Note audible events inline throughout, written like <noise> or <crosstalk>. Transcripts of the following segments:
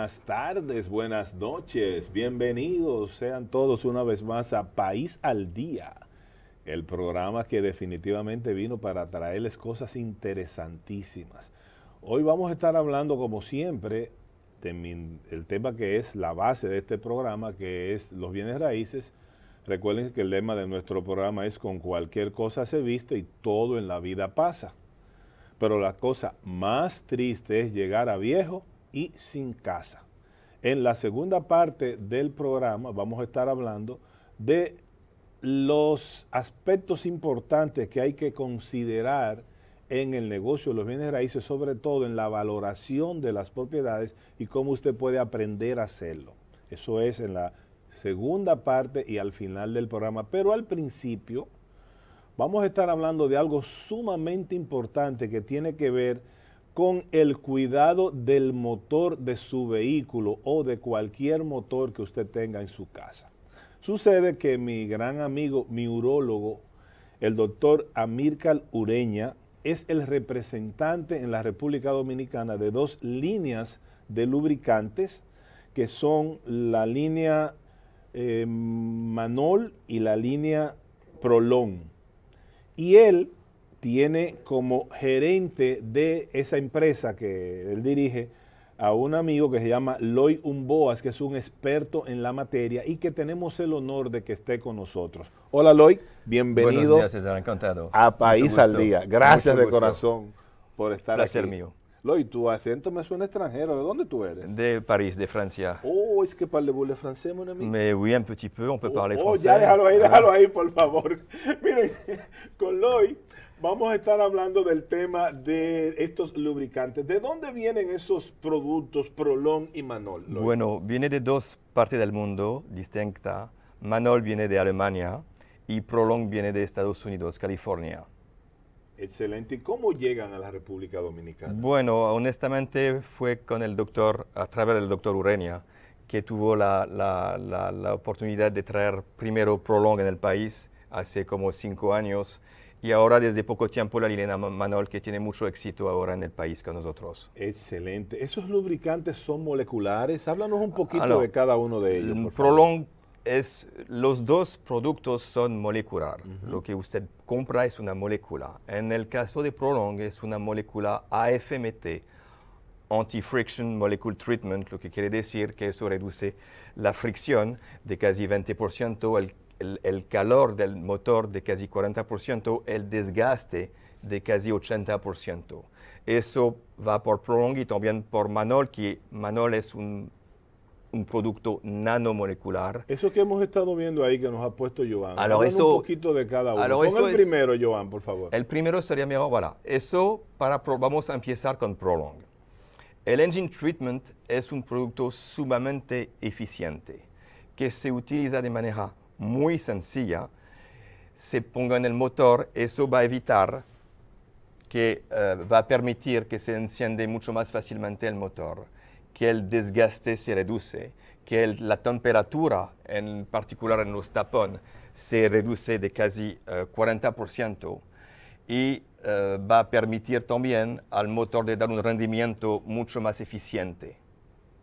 buenas tardes, buenas noches, bienvenidos sean todos una vez más a País al Día, el programa que definitivamente vino para traerles cosas interesantísimas. Hoy vamos a estar hablando, como siempre, el tema que es la base de este programa, que es los bienes raíces. Recuerden que el lema de nuestro programa es con cualquier cosa se viste y todo en la vida pasa. Pero la cosa más triste es llegar a viejo y sin casa. En la segunda parte del programa vamos a estar hablando de los aspectos importantes que hay que considerar en el negocio de los bienes raíces, sobre todo en la valoración de las propiedades y cómo usted puede aprender a hacerlo. Eso es en la segunda parte y al final del programa. Pero al principio vamos a estar hablando de algo sumamente importante que tiene que ver con el cuidado del motor de su vehículo o de cualquier motor que usted tenga en su casa. Sucede que mi gran amigo, mi urólogo, el doctor Amircal Ureña, es el representante en la República Dominicana de dos líneas de lubricantes que son la línea eh, Manol y la línea Prolong, Y él tiene como gerente de esa empresa que él dirige a un amigo que se llama Loy Umboas, que es un experto en la materia y que tenemos el honor de que esté con nosotros. Hola Loy, bienvenido días, a País al Día. Gracias de corazón por estar Placer aquí. mío. Loy, tu acento me suena extranjero. ¿De dónde tú eres? De París, de Francia. Oh, es que parle vous le français, mon ami? un petit peu, on peut oh, parler oh, français. Oh, ya déjalo ahí, déjalo ahí, por favor. <laughs> Miren, con Loy Vamos a estar hablando del tema de estos lubricantes. ¿De dónde vienen esos productos Prolong y Manol? Bueno, viene de dos partes del mundo distintas. Manol viene de Alemania y Prolong viene de Estados Unidos, California. Excelente. ¿Y cómo llegan a la República Dominicana? Bueno, honestamente fue con el doctor, a través del doctor Ureña, que tuvo la, la, la, la oportunidad de traer primero Prolong en el país hace como cinco años y ahora desde poco tiempo la Lilena Manol, que tiene mucho éxito ahora en el país con nosotros. Excelente. ¿Esos lubricantes son moleculares? Háblanos un poquito de cada uno de ellos. Prolong es, los dos productos son molecular. Lo que usted compra es una molécula. En el caso de Prolong es una molécula AFMT, Anti-Friction Molecule Treatment, lo que quiere decir que eso reduce la fricción de casi 20% al el, calor del motor de casi 40%, el desgaste de casi 80%. Eso va por Prolong y también por Manol, que Manol es un, producto nanomolecular. Eso que hemos estado viendo ahí que nos ha puesto Joan. un poquito de cada uno. Pon el primero, Joan, por favor. El primero sería mejor, voilà. Eso para, vamos a empezar con Prolong. El Engine Treatment es un producto sumamente eficiente que se utiliza de manera muy sencilla, se ponga en el motor, eso va a evitar que eh, va a permitir que se enciende mucho más fácilmente el motor, que el desgaste se reduce, que la temperatura, en particular en los tapones, se reduce de casi 40% eh, y eh, va a permitir también al motor de dar un rendimiento mucho más eficiente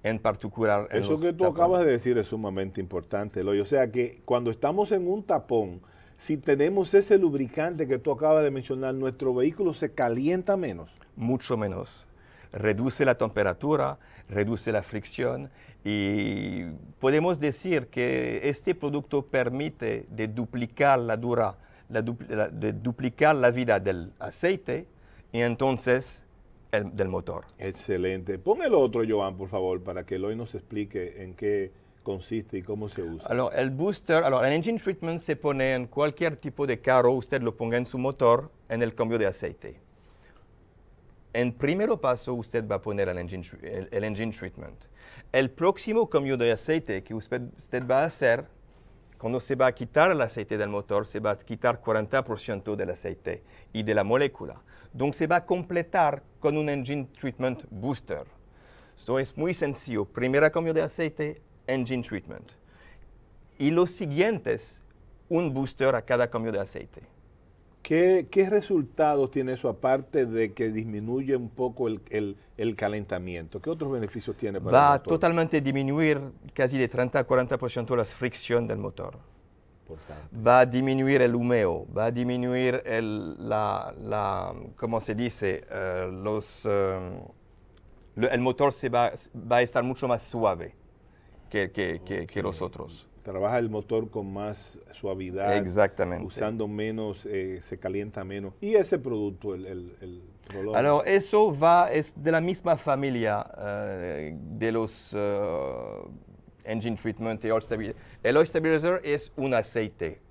en particular. Eso que tú acabas de decir es sumamente importante, Eloy. O sea que cuando estamos en un tapón, si tenemos ese lubricante que tú acabas de mencionar, nuestro vehículo se calienta menos. Mucho menos. Reduce la temperatura, reduce la fricción y podemos decir que este producto permite de duplicar la dura, de duplicar la vida del aceite y entonces del motor. Excelente. Pon el otro, Joan, por favor, para que hoy nos explique en qué consiste y cómo se usa. Alors, el booster, alors, el engine treatment se pone en cualquier tipo de carro, usted lo ponga en su motor en el cambio de aceite. En primer paso, usted va a poner el engine, treatment. El próximo cambio de aceite que usted, usted va a hacer cuando se va a quitar el aceite del motor, se va a quitar 40% del aceite y de la molécula. Entonces, se va a completar con un engine treatment booster. Esto es muy sencillo. Primera cambio de aceite, engine treatment. Y los siguientes, un booster a cada cambio de aceite. ¿Qué, ¿Qué, resultados tiene eso aparte de que disminuye un poco el, calentamiento? ¿Qué otros beneficios tiene para el motor? a totalmente disminuir casi de 30 a 40% la fricción del motor. Va a disminuir el humeo, va a disminuir el, la, la ¿cómo se dice? Eh, los, eh, el motor se va, a estar mucho más suave que, que los otros trabaja el motor con más suavidad. Usando menos, eh, se calienta menos. Y ese producto, el, el, el eso va, es de la misma familia eh, de los eh, engine treatment y oil stabilizer. El oil stabilizer es un aceite.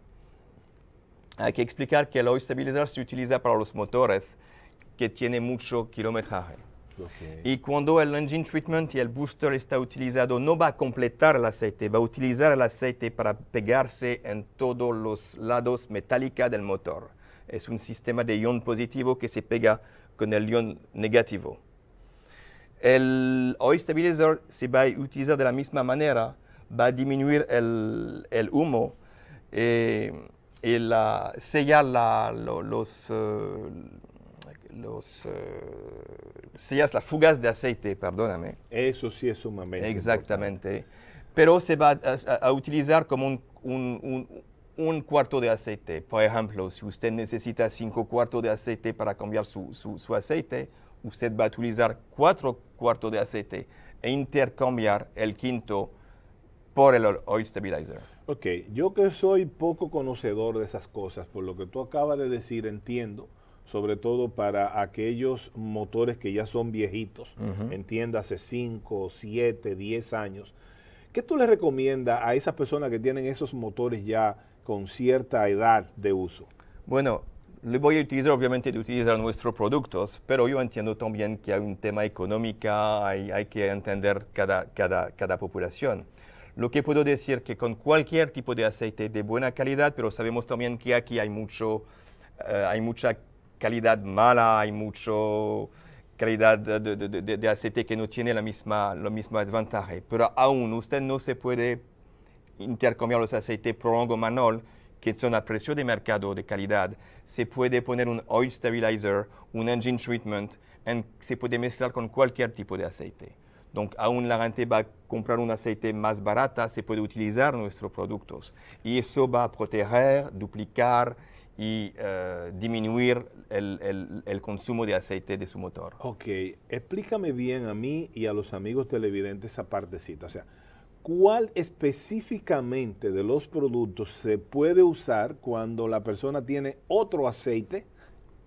Hay que explicar que el oil stabilizer se utiliza para los motores que tienen mucho kilometraje. Y cuando el engine treatment y el booster está utilizado, no va a completar el aceite, va a utilizar el aceite para pegarse en todos los lados metálicos del motor. Es un sistema de ion positivo que se pega con el ion negativo. El oil stabilizer se va a utilizar de la misma manera, va a disminuir el, humo eh, y la, sellar los... Eh, los, uh, las fugas de aceite, perdóname. Eso sí es sumamente Exactamente. Pero se va a, utilizar como un, un, cuarto de aceite. Por ejemplo, si usted necesita cinco cuartos de aceite para cambiar su, su, su aceite, usted va a utilizar cuatro cuartos de aceite e intercambiar el quinto por el oil stabilizer. Ok, yo que soy poco conocedor de esas cosas, por lo que tú acabas de decir, entiendo sobre todo para aquellos motores que ya son viejitos, uh hace entiéndase 5, 7, 10 años. ¿Qué tú le recomiendas a esas personas que tienen esos motores ya con cierta edad de uso? Bueno, le voy a utilizar, obviamente, de utilizar nuestros productos, pero yo entiendo también que hay un tema económico, hay, hay que entender cada, cada, cada población. Lo que puedo decir que con cualquier tipo de aceite de buena calidad, pero sabemos también que aquí hay mucho, eh, hay mucha calidad mala, hay mucho calidad de, aceite que no tiene la misma, la misma ventaja. Pero aún usted no se puede intercambiar los aceites Prolongo Manol, que son a precio de mercado de calidad. Se puede poner un oil stabilizer, un engine treatment, se puede mezclar con cualquier tipo de aceite. Donc, aún la gente va a comprar un aceite más barata, se puede utilizar nuestros productos. Y eso va a proteger, duplicar, y eh, disminuir el, el, consumo de aceite de su motor. Ok, explícame bien a mí y a los amigos televidentes esa partecita. O sea, ¿cuál específicamente de los productos se puede usar cuando la persona tiene otro aceite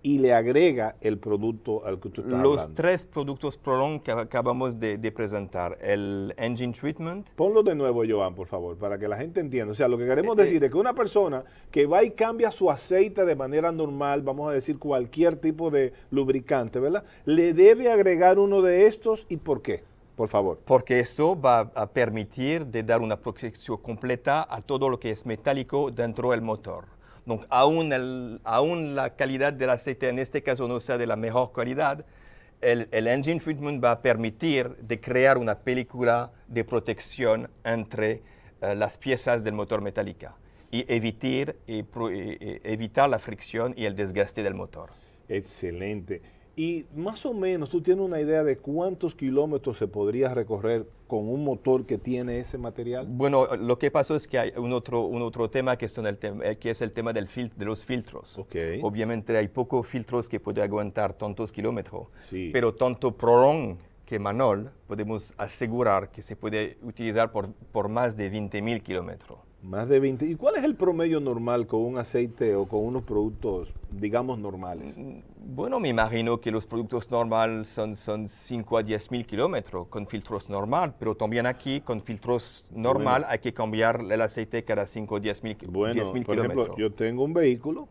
y le agrega el producto al que tú Los tres productos Prolong que acabamos de, presentar. El Engine Treatment. Ponlo de nuevo, Joan, por favor, para que la gente entienda. O sea, lo que queremos eh, eh. decir es que una persona que va y cambia su aceite de manera normal, vamos a decir cualquier tipo de lubricante, ¿verdad? Le debe agregar uno de estos y por qué. Por favor. Porque eso va a permitir de dar una protección completa a todo lo que es metálico dentro del motor. Donc, aún, la calidad del aceite, en este caso no sea de la mejor calidad, el, engine treatment va a permitir de crear una película de protección entre eh, las piezas del motor metálica y y, evitar la fricción y el desgaste del motor. Excelente. Y más o menos tú tienes una idea de cuántos kilómetros se podría recorrer con un motor que tiene ese material. Bueno, lo que pasó es que hay un otro, un otro tema que, el eh, que es el tema del fil de los filtros. Okay. Obviamente hay pocos filtros que pueden aguantar tantos kilómetros, pero tanto Prolong que Manol podemos asegurar que se puede utilizar por, por más de 20.000 kilómetros. Más de 20. ¿Y cuál es el promedio normal con un aceite o con unos productos, digamos, normales? Mm, bueno, me imagino que los productos normales son, son 5 a 10 mil kilómetros con filtros normal, pero también aquí con filtros normal hay que cambiar el aceite cada 5 a 10 mil bueno, kilómetros. Por ejemplo, yo tengo un vehículo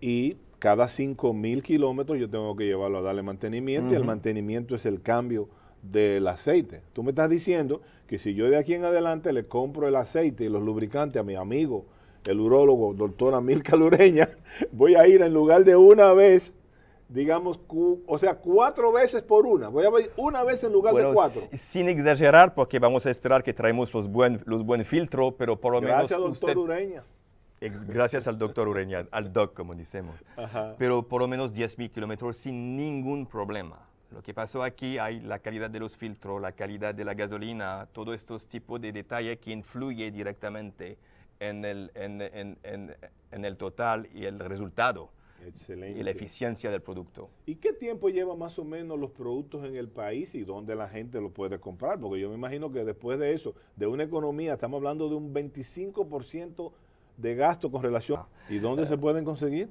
y cada 5 mil kilómetros yo tengo que llevarlo a darle mantenimiento y el mantenimiento es el cambio del aceite. Tú me estás diciendo que si yo de aquí en adelante le compro el aceite y los lubricantes a mi amigo, el urólogo, doctor Milka Lureña, <laughs> voy a ir en lugar de una vez, digamos, o sea, cuatro veces por una. Voy a ir una vez en lugar de cuatro. Sin exagerar, porque vamos a esperar que traemos los buenos los filtros, pero por lo menos. Gracias, al doctor Ureña gracias al doctor Ureña, al doc, como decimos. Pero por lo menos 10.000 kilómetros sin ningún problema. Lo que pasó aquí hay la calidad de los filtros, la calidad de la gasolina, todos estos tipos de detalles que influyen directamente en el, en, el total y el resultado. Y la eficiencia del producto. ¿Y qué tiempo lleva más o menos los productos en el país y dónde la gente lo puede comprar? Porque yo me imagino que después de eso, de una economía, estamos hablando de un 25% de gasto con relación. ¿Y dónde eh, se pueden conseguir?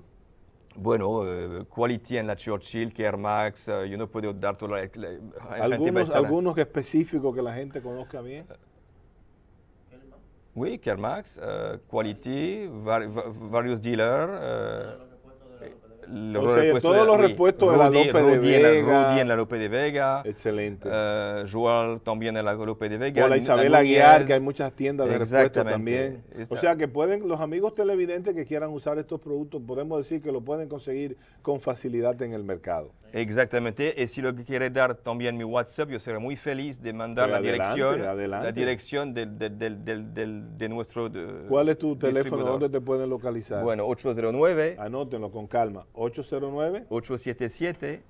bueno, eh, Quality en la Churchill, Care Max, eh, yo no puedo dar toda la, algunos, específicos que la gente conozca bien. Sí, Care Max, eh, Quality, varios dealers todos los repuestos de la de Vega. en la Lope de Vega. Excelente. Eh, Joel también en la Lope de Vega. O la Isabel Aguiar, que hay muchas tiendas de repuestos también. O sea que pueden, los amigos televidentes que quieran usar estos productos, podemos decir que lo pueden conseguir con facilidad en el mercado. Exactamente. Y si lo que quiere dar también mi WhatsApp, yo seré muy feliz de mandar pues la dirección, la dirección del, de nuestro. Eh, ¿Cuál es tu teléfono? ¿Dónde te pueden localizar? Bueno, 809. Anótenlo con calma. 809. 877.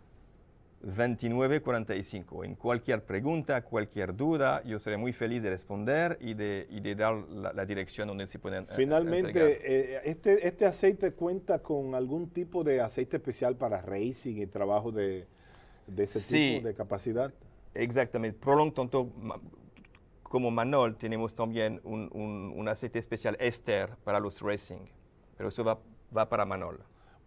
2945. En cualquier pregunta, cualquier duda, yo seré muy feliz de responder y de, dar la, dirección donde se pueden. Eh, eh, Finalmente, eh, este, este aceite cuenta con algún tipo de aceite especial para racing y trabajo de, de ese tipo de capacidad. Exactamente. Prolong, tanto como Manol, tenemos también un, aceite especial Esther para los racing, pero eso va, va para Manol.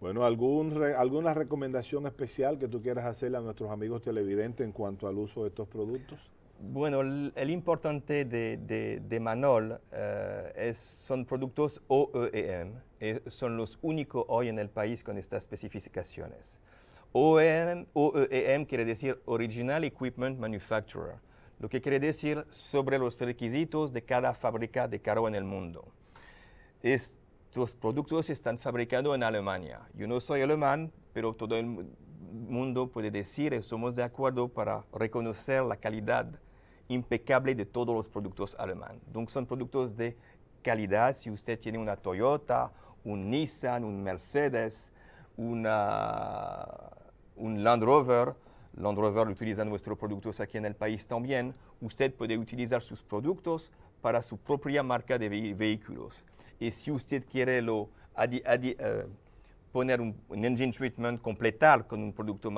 Bueno, algún ¿alguna recomendación especial que tú quieras hacerle a nuestros amigos televidentes en cuanto al uso de estos productos? Bueno, el, importante de, Manol eh, es, son productos OEM, eh, son los únicos hoy en el país con estas especificaciones. OEM, OEM quiere decir Original Equipment Manufacturer, lo que quiere decir sobre los requisitos de cada fábrica de carro en el mundo. Es, los productos están fabricados en Alemania. Yo no soy alemán, pero todo el mundo puede decir, que eh, somos de acuerdo para reconocer la calidad impecable de todos los productos alemanes. son productos de calidad. Si usted tiene una Toyota, un Nissan, un Mercedes, una, un Land Rover, Land Rover utiliza nuestros productos aquí en el país también, usted puede utilizar sus productos para su propia marca de vehículos. Y si usted quiere lo, eh, poner un, engine treatment, completar con un producto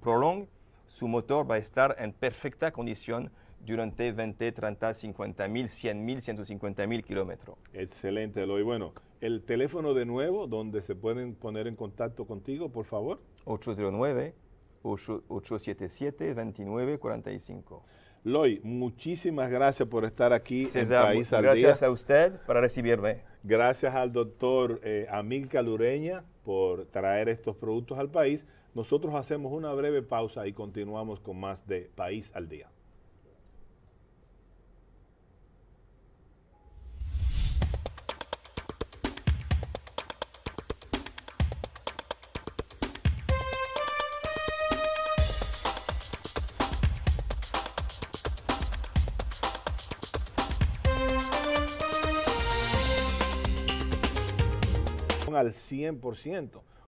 Prolong, su motor va a estar en perfecta condición durante 20, 30, 50 mil, 100 mil, 150 mil kilómetros. Excelente, Eloy. Bueno, el teléfono de nuevo, donde se pueden poner en contacto contigo, por favor. 809-877-2945. Loy, muchísimas gracias por estar aquí en País al Gracias a usted para recibirme. Gracias al doctor eh, Amil Amilca por traer estos productos al país. Nosotros hacemos una breve pausa y continuamos con más de País al Día. al 100%.